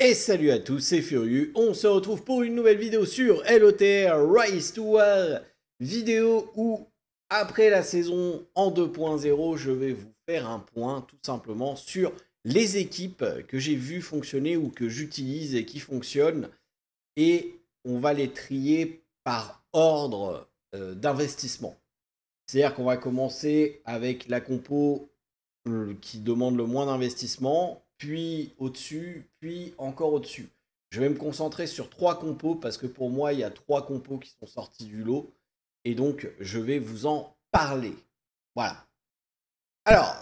Et salut à tous, c'est Furieux. On se retrouve pour une nouvelle vidéo sur LOTR Rise to War. Vidéo où, après la saison en 2.0, je vais vous faire un point tout simplement sur les équipes que j'ai vu fonctionner ou que j'utilise et qui fonctionnent. Et on va les trier par ordre euh, d'investissement. C'est-à-dire qu'on va commencer avec la compo euh, qui demande le moins d'investissement, puis au-dessus, puis encore au-dessus. Je vais me concentrer sur trois compos parce que pour moi, il y a trois compos qui sont sortis du lot. Et donc, je vais vous en parler. Voilà. Alors,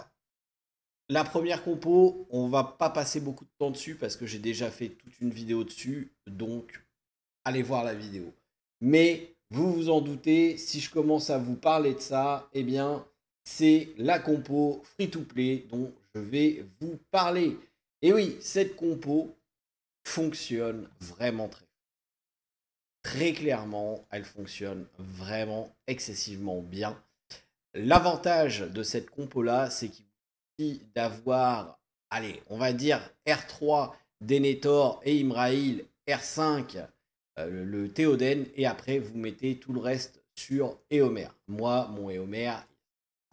la première compo, on va pas passer beaucoup de temps dessus parce que j'ai déjà fait toute une vidéo dessus. Donc, allez voir la vidéo. Mais vous vous en doutez, si je commence à vous parler de ça, eh bien, c'est la compo free to play dont je vais vous parler. Et oui, cette compo fonctionne vraiment très clairement, elle fonctionne vraiment excessivement bien. L'avantage de cette compo-là, c'est qu'il suffit d'avoir, allez, on va dire R3, Denethor et Imrail, R5, euh, le Théoden, et après, vous mettez tout le reste sur Éomer. Moi, mon Éomer,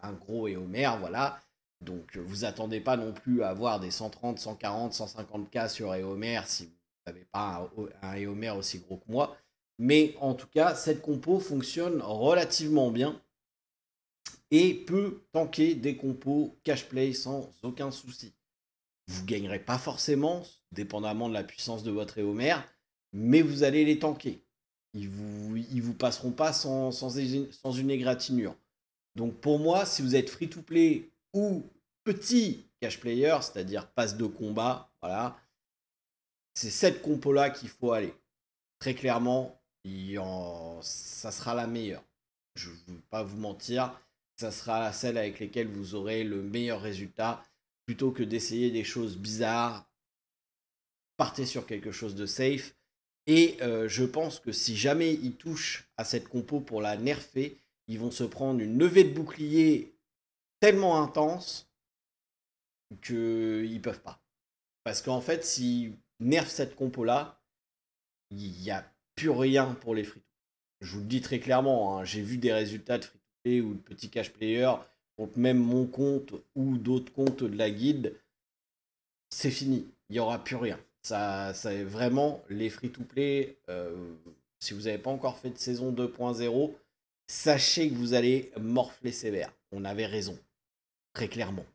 un gros Éomer, voilà, donc euh, vous attendez pas non plus à avoir des 130, 140, 150 cas sur Eomer si vous n'avez pas un, Eomer aussi gros que moi. Mais en tout cas, cette compo fonctionne relativement bien et peut tanker des compos cash play sans aucun souci. Vous gagnerez pas forcément, dépendamment de la puissance de votre Eomer, mais vous allez les tanker. Ils vous, ils vous passeront pas sans, sans une égratignure. Donc pour moi, si vous êtes free to play ou petit cash player, c'est-à-dire passe de combat, voilà. C'est cette compo-là qu'il faut aller. Très clairement, ça sera la meilleure. Je ne veux pas vous mentir, ça sera celle avec laquelle vous aurez le meilleur résultat plutôt que d'essayer des choses bizarres. Partez sur quelque chose de safe. Et euh, je pense que si jamais ils touchent à cette compo pour la nerfer, ils vont se prendre une levée de bouclier tellement intense qu'ils peuvent pas. Parce qu'en fait, s'ils nerfent cette compo-là, il n'y a plus rien pour les free to Je vous le dis très clairement, hein, j'ai vu des résultats de free to play ou de petits cash players contre même mon compte ou d'autres comptes de la guide. C'est fini, il n'y aura plus rien. Ça, ça vraiment les free to play. Euh, si vous n'avez pas encore fait de saison 2.0, sachez que vous allez morfler sévère. On avait raison, très clairement.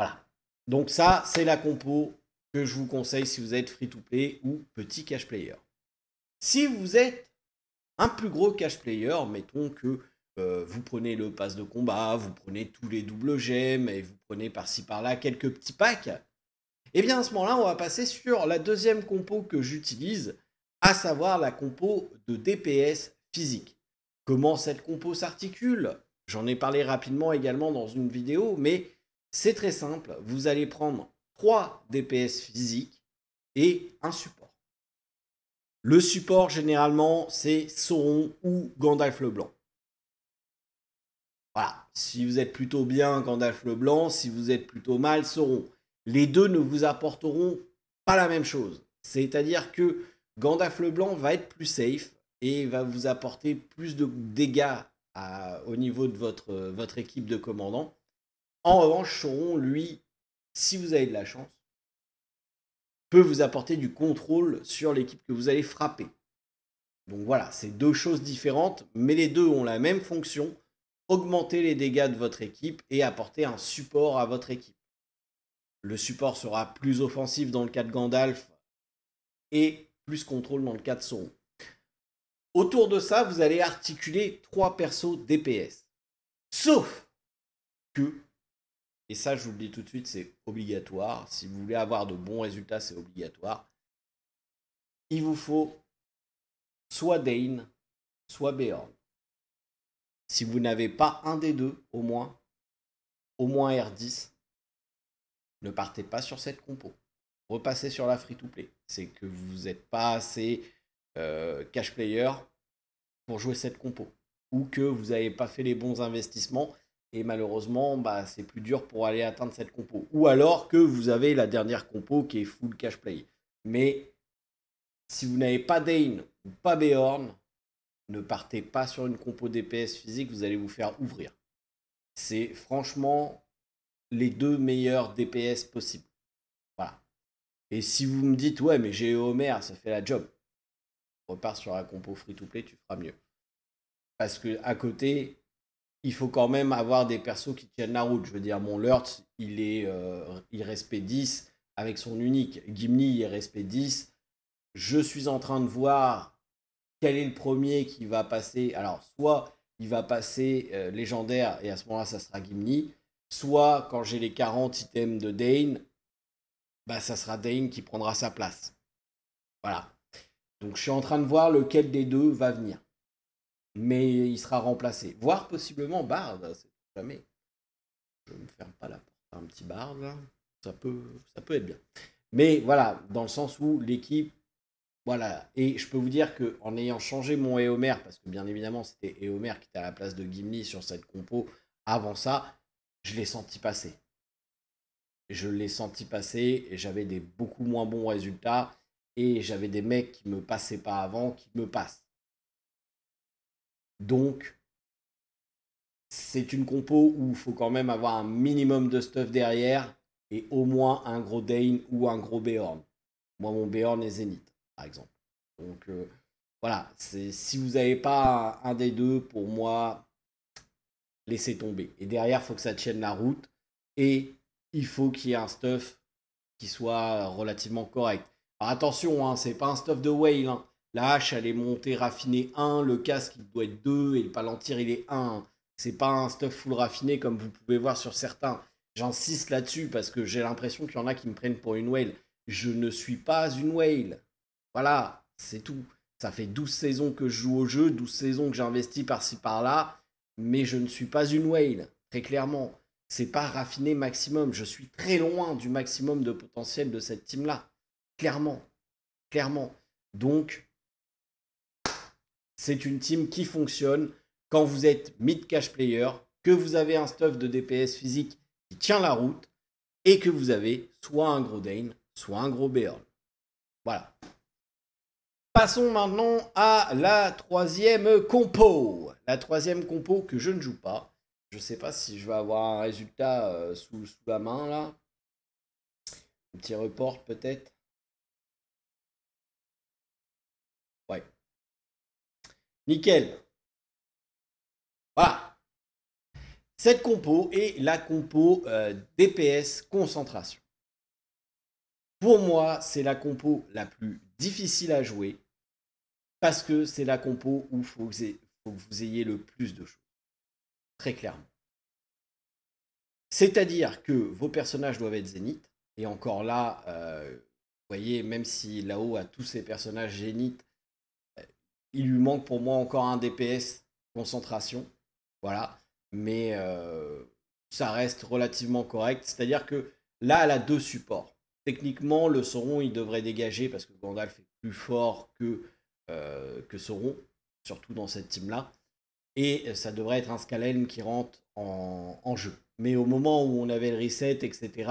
Voilà. Donc ça, c'est la compo que je vous conseille si vous êtes free-to-play ou petit cash player. Si vous êtes un plus gros cash player, mettons que euh, vous prenez le pass de combat, vous prenez tous les doubles gemmes et vous prenez par-ci par-là quelques petits packs, eh bien à ce moment-là, on va passer sur la deuxième compo que j'utilise, à savoir la compo de DPS physique. Comment cette compo s'articule J'en ai parlé rapidement également dans une vidéo, mais c'est très simple, vous allez prendre 3 DPS physiques et un support. Le support, généralement, c'est Sauron ou Gandalf le Blanc. Voilà, si vous êtes plutôt bien Gandalf le Blanc, si vous êtes plutôt mal Sauron. Les deux ne vous apporteront pas la même chose. C'est-à-dire que Gandalf le Blanc va être plus safe et va vous apporter plus de dégâts au niveau de votre, euh, votre équipe de commandants en revanche, Sauron, lui, si vous avez de la chance, peut vous apporter du contrôle sur l'équipe que vous allez frapper. Donc voilà, c'est deux choses différentes, mais les deux ont la même fonction, augmenter les dégâts de votre équipe et apporter un support à votre équipe. Le support sera plus offensif dans le cas de Gandalf et plus contrôle dans le cas de Sauron. Autour de ça, vous allez articuler trois persos DPS. Sauf que et ça, je vous le dis tout de suite, c'est obligatoire. Si vous voulez avoir de bons résultats, c'est obligatoire. Il vous faut soit Dane, soit Beorn. Si vous n'avez pas un des deux, au moins, au moins R10, ne partez pas sur cette compo. Repassez sur la free-to-play. C'est que vous n'êtes pas assez euh, cash player pour jouer cette compo. Ou que vous n'avez pas fait les bons investissements et malheureusement, bah, c'est plus dur pour aller atteindre cette compo. Ou alors que vous avez la dernière compo qui est full cash play. Mais si vous n'avez pas Dane ou pas Beorn, ne partez pas sur une compo DPS physique, vous allez vous faire ouvrir. C'est franchement les deux meilleurs DPS possibles. Voilà. Et si vous me dites, ouais, mais j'ai Homer, e ça fait la job. Repars sur la compo free to play, tu feras mieux. Parce que à côté, il faut quand même avoir des persos qui tiennent la route. Je veux dire, mon Lurtz, il est 10 euh, avec son unique. Gimli, il est respect 10. Je suis en train de voir quel est le premier qui va passer. Alors, soit il va passer euh, légendaire et à ce moment-là, ça sera Gimli. Soit quand j'ai les 40 items de Dane, bah, ça sera Dane qui prendra sa place. Voilà. Donc, je suis en train de voir lequel des deux va venir mais il sera remplacé. Voire possiblement Bard, hein, jamais. Je ne ferme pas la porte un petit Bard, Ça peut, ça peut être bien. Mais voilà, dans le sens où l'équipe, voilà. Et je peux vous dire que en ayant changé mon Eomer, parce que bien évidemment c'était Eomer qui était à la place de Gimli sur cette compo, avant ça, je l'ai senti passer. Je l'ai senti passer et j'avais des beaucoup moins bons résultats et j'avais des mecs qui me passaient pas avant, qui me passent. Donc, c'est une compo où il faut quand même avoir un minimum de stuff derrière et au moins un gros Dane ou un gros Béorn. Moi, mon Béorn est Zénith, par exemple. Donc, euh, voilà, si vous n'avez pas un, des deux, pour moi, laissez tomber. Et derrière, il faut que ça tienne la route et il faut qu'il y ait un stuff qui soit relativement correct. Alors attention, hein, ce n'est pas un stuff de whale. Hein. La hache, elle est montée raffinée 1, le casque, il doit être 2, et le palantir, il est 1. C'est pas un stuff full raffiné comme vous pouvez voir sur certains. J'insiste là-dessus parce que j'ai l'impression qu'il y en a qui me prennent pour une whale. Je ne suis pas une whale. Voilà, c'est tout. Ça fait 12 saisons que je joue au jeu, 12 saisons que j'investis par-ci par-là, mais je ne suis pas une whale, très clairement. C'est pas raffiné maximum. Je suis très loin du maximum de potentiel de cette team-là. Clairement. Clairement. Donc, c'est une team qui fonctionne quand vous êtes mid cash player, que vous avez un stuff de DPS physique qui tient la route et que vous avez soit un gros Dane, soit un gros Bear. Voilà. Passons maintenant à la troisième compo. La troisième compo que je ne joue pas. Je ne sais pas si je vais avoir un résultat euh, sous, sous la main là. Un petit report peut-être. Nickel. Voilà. Cette compo est la compo euh, DPS concentration. Pour moi, c'est la compo la plus difficile à jouer parce que c'est la compo où il faut, que vous ayez le plus de choses. Très clairement. C'est-à-dire que vos personnages doivent être zénith. Et encore là, euh, vous voyez, même si là-haut a tous ces personnages zénith, il lui manque pour moi encore un DPS concentration. Voilà. Mais euh, ça reste relativement correct. C'est-à-dire que là, elle a deux supports. Techniquement, le Sauron, il devrait dégager parce que Gandalf est plus fort que, euh, que Sauron, surtout dans cette team-là. Et ça devrait être un Scalen qui rentre en, en, jeu. Mais au moment où on avait le reset, etc.,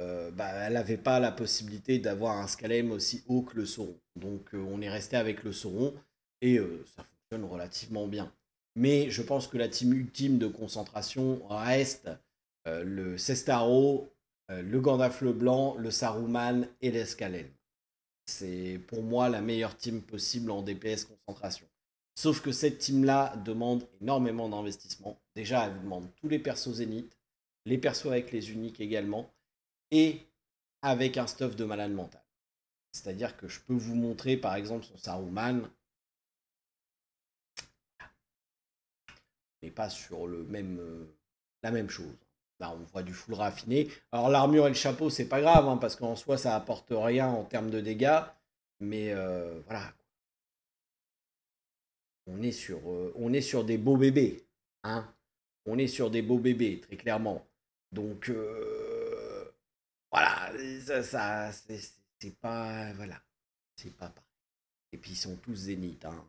euh, bah, elle n'avait pas la possibilité d'avoir un Scalem aussi haut que le Sauron. Donc euh, on est resté avec le Sauron et euh, ça fonctionne relativement bien. Mais je pense que la team ultime de concentration reste le Cestaro, le Gandalf le Blanc, le Saruman et l'Escalem. C'est pour moi la meilleure team possible en DPS concentration. Sauf que cette team-là demande énormément d'investissement. Déjà, elle demande tous les persos zénith, les persos avec les uniques également et avec un stuff de malade mental. C'est-à-dire que je peux vous montrer par exemple son Saruman. Mais pas sur le même, euh, la même chose. Là, on voit du full raffiné. Alors l'armure et le chapeau, c'est pas grave, hein, parce qu'en soi, ça apporte rien en termes de dégâts. Mais euh, voilà. On est, sur, euh, on est sur des beaux bébés. Hein. On est sur des beaux bébés, très clairement. Donc. Voilà, ça, c'est pas. Voilà, c'est pas pareil. Et puis ils sont tous zéniths. Hein.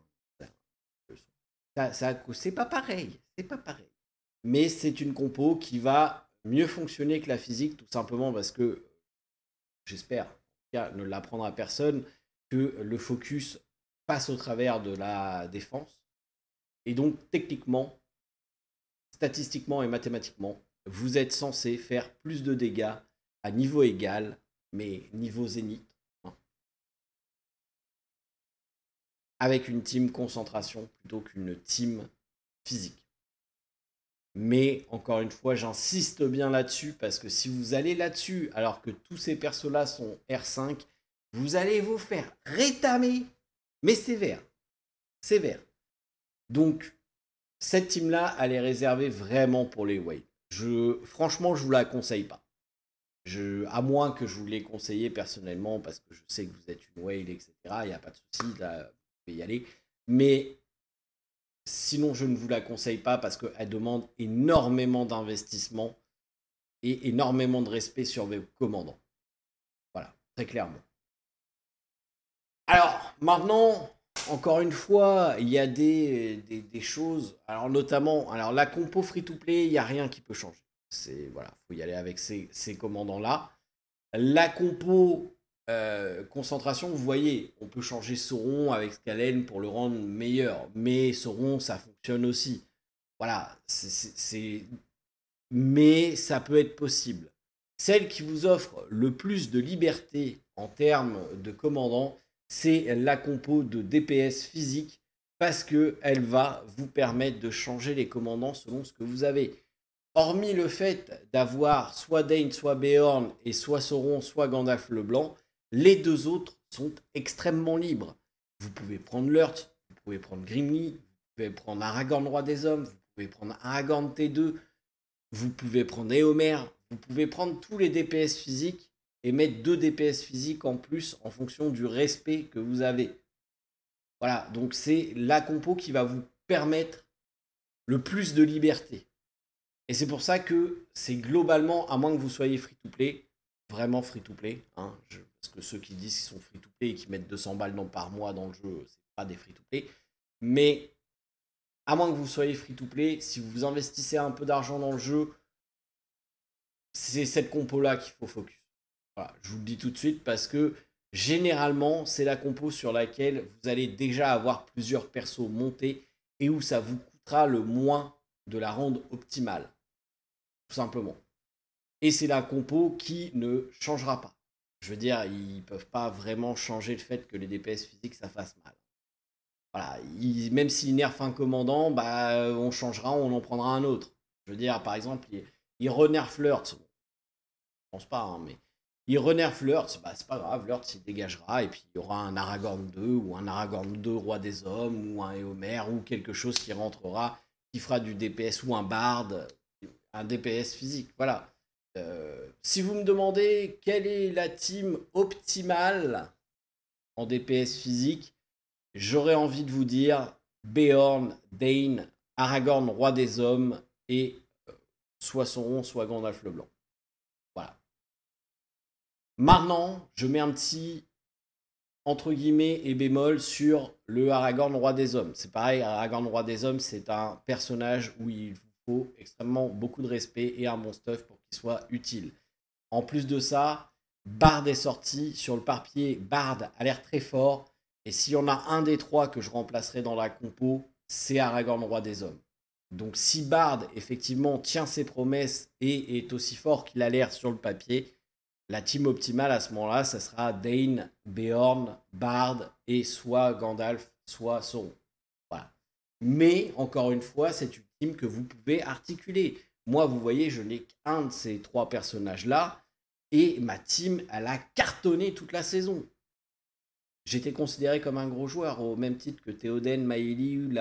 Ça, c'est pas pareil. C'est pas pareil. Mais c'est une compo qui va mieux fonctionner que la physique, tout simplement parce que, j'espère, ne l'apprendre à personne, que le focus passe au travers de la défense. Et donc, techniquement, statistiquement et mathématiquement, vous êtes censé faire plus de dégâts à niveau égal, mais niveau zénith. Hein. Avec une team concentration plutôt qu'une team physique. Mais encore une fois, j'insiste bien là-dessus parce que si vous allez là-dessus alors que tous ces persos-là sont R5, vous allez vous faire rétamer, mais sévère. Sévère. Donc, cette team-là, elle est réservée vraiment pour les way Je, franchement, je vous la conseille pas à moins que je vous l'ai conseillé personnellement, parce que je sais que vous êtes une whale, etc. Il n'y a pas de souci, là, vous pouvez y aller. Mais sinon, je ne vous la conseille pas parce qu'elle demande énormément d'investissement et énormément de respect sur vos commandants. Voilà, très clairement. Alors, maintenant, encore une fois, il y a des, des choses. Alors, notamment, alors la compo free to play, il n'y a rien qui peut changer. C'est voilà, faut y aller avec ces, commandants-là. La compo euh, concentration, vous voyez, on peut changer Sauron avec Scalen pour le rendre meilleur, mais Sauron, ça fonctionne aussi. Voilà, c'est. Mais ça peut être possible. Celle qui vous offre le plus de liberté en termes de commandants c'est la compo de DPS physique parce qu'elle va vous permettre de changer les commandants selon ce que vous avez hormis le fait d'avoir soit Dane, soit Beorn, et soit Sauron, soit Gandalf le Blanc, les deux autres sont extrêmement libres. Vous pouvez prendre Lurt, vous pouvez prendre Grimli, vous pouvez prendre Aragorn, roi des hommes, vous pouvez prendre Aragorn T2, vous pouvez prendre Eomer, vous pouvez prendre tous les DPS physiques et mettre deux DPS physiques en plus en fonction du respect que vous avez. Voilà, donc c'est la compo qui va vous permettre le plus de liberté. Et c'est pour ça que c'est globalement, à moins que vous soyez free-to-play, vraiment free-to-play, hein, parce que ceux qui disent qu'ils sont free-to-play et qui mettent 200 balles par mois dans le jeu, euh, c'est pas des free-to-play, mais à moins que vous soyez free-to-play, si vous investissez un peu d'argent dans le jeu, c'est cette compo-là qu'il faut focus. je vous le dis tout de suite parce que généralement, c'est la compo sur laquelle vous allez déjà avoir plusieurs persos montés et où ça vous coûtera le moins de la rendre optimale simplement. Et c'est la compo qui ne changera pas. Je veux dire, ils peuvent pas vraiment changer le fait que les DPS physiques, ça fasse mal. Voilà, même s'il nerfent un commandant, bah, on changera, on en prendra un autre. Je veux dire, par exemple, ils, ils renerfent je pense pas, hein, mais ils renerfent bah, c'est pas grave, Lurtz s'il dégagera, et puis il y aura un Aragorn 2, ou un Aragorn 2 Roi des Hommes, ou un Éomer, ou quelque chose qui rentrera, qui fera du DPS, ou un Bard un DPS physique. Voilà. Euh, si vous me demandez quelle est la team optimale en DPS physique, j'aurais envie de vous dire Beorn, Dane, Aragorn, roi des hommes, et euh, soit son rond, soit Gandalf le Blanc. Voilà. Maintenant, je mets un petit entre guillemets et bémol sur le Aragorn, roi des hommes. C'est pareil, Aragorn, roi des hommes, c'est un personnage où il extrêmement beaucoup de respect et un bon stuff pour qu'il soit utile. En plus de ça, Bard est sorti sur le papier. Bard a l'air très fort. Et s'il y en a un des trois que je remplacerai dans la compo, c'est Aragorn, roi des hommes. Donc si Bard effectivement tient ses promesses et est aussi fort qu'il a l'air sur le papier, la team optimale à ce moment-là, ça sera Dane, Beorn, Bard et soit Gandalf, soit Sauron. Mais encore une fois, c'est une que vous pouvez articuler. Moi, vous voyez, je n'ai qu'un de ces trois personnages-là, et ma team, elle a cartonné toute la saison. J'étais considéré comme un gros joueur, au même titre que Théoden, là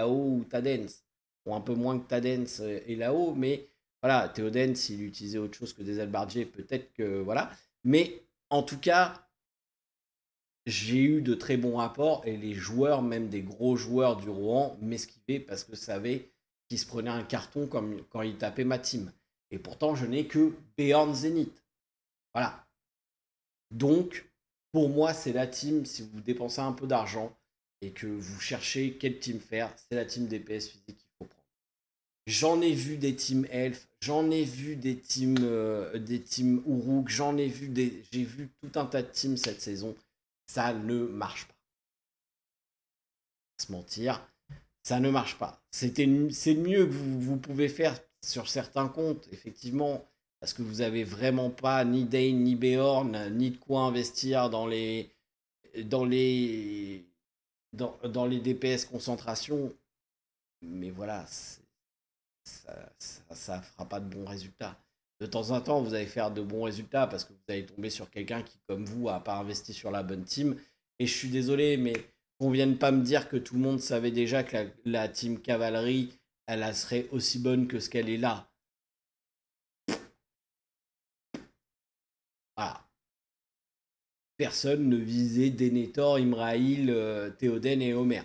Lao ou Tadens. ou un peu moins que Tadens et Lao, mais voilà, Théoden, s'il utilisait autre chose que des albardiers, peut-être que voilà. Mais en tout cas, j'ai eu de très bons rapports et les joueurs, même des gros joueurs du Rouen, m'esquivaient parce que avait qui se prenait un carton comme, quand il tapait ma team. Et pourtant, je n'ai que Beyond Zenith. Voilà. Donc, pour moi, c'est la team, si vous dépensez un peu d'argent et que vous cherchez quelle team faire, c'est la team DPS physique qu'il faut prendre. J'en ai vu des teams Elf, j'en ai vu des teams, euh, des teams Uruk, j'en ai vu des. J'ai vu tout un tas de teams cette saison. Ça ne marche pas. Se mentir, ça ne marche pas. c'est le mieux que vous, pouvez faire sur certains comptes, effectivement, parce que vous n'avez vraiment pas ni Dane, ni Béorn, ni de quoi investir dans les, dans les, dans, dans les DPS concentration. Mais voilà, ça ne fera pas de bons résultats. De temps en temps, vous allez faire de bons résultats parce que vous allez tomber sur quelqu'un qui, comme vous, n'a pas investi sur la bonne team. Et je suis désolé, mais qu'on vienne pas me dire que tout le monde savait déjà que la, team cavalerie, elle, serait aussi bonne que ce qu'elle est là. Voilà. Personne ne visait Denethor, Imraïl, euh, Théoden et Homer.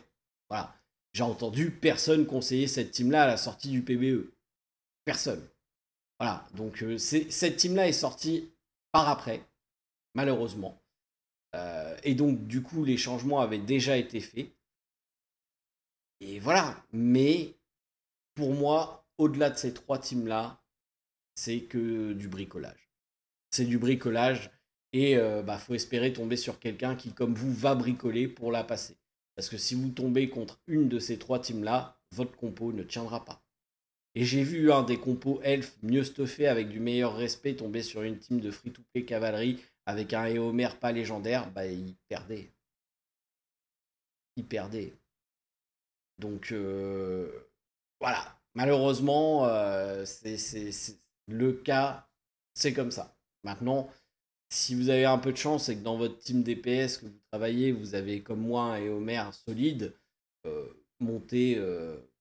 Voilà. J'ai entendu personne conseiller cette team-là à la sortie du PBE. Personne. Voilà. Donc euh, cette team-là est sortie par après, malheureusement et donc, du coup, les changements avaient déjà été faits. Et voilà. Mais pour moi, au-delà de ces trois teams-là, c'est que du bricolage. C'est du bricolage. Et euh, bah, faut espérer tomber sur quelqu'un qui, comme vous, va bricoler pour la passer. Parce que si vous tombez contre une de ces trois teams-là, votre compo ne tiendra pas. Et j'ai vu un des compos elfes mieux stuffé, avec du meilleur respect tomber sur une team de free-to-play cavalerie avec un Eomer pas légendaire, bah, il perdait. Il perdait. Donc euh, voilà, malheureusement, euh, c'est le cas, c'est comme ça. Maintenant, si vous avez un peu de chance et que dans votre team DPS que vous travaillez, vous avez comme moi un Eomer solide, euh, montez,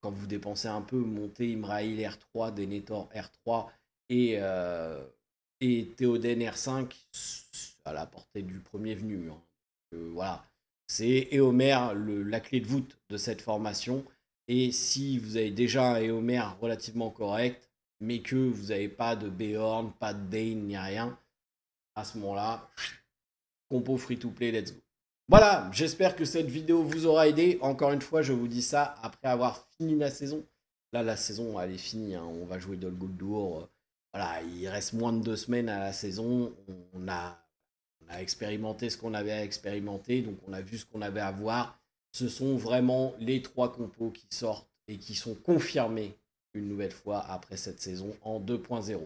quand vous dépensez un peu, montez Imrail R3, Denethor R3 et et Théoden R5 à la portée du premier venu. Hein. Euh, voilà. C'est Eomer la clé de voûte de cette formation. Et si vous avez déjà un Eomer relativement correct, mais que vous n'avez pas de Béorn, pas de Dane, ni rien, à ce moment-là, compo free-to-play, let's go. Voilà, j'espère que cette vidéo vous aura aidé. Encore une fois, je vous dis ça après avoir fini la saison. Là, la saison, elle est finie. Hein. On va jouer Guldur voilà, il reste moins de deux semaines à la saison. On a, expérimenté ce qu'on avait à expérimenter, donc on a vu ce qu'on avait à voir. Ce sont vraiment les trois compos qui sortent et qui sont confirmés une nouvelle fois après cette saison en 2.0.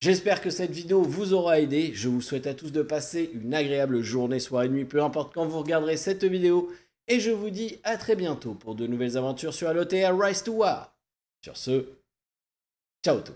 J'espère que cette vidéo vous aura aidé. Je vous souhaite à tous de passer une agréable journée, soirée, nuit, peu importe quand vous regarderez cette vidéo. Et je vous dis à très bientôt pour de nouvelles aventures sur à Rise to War. Sur ce, ciao tout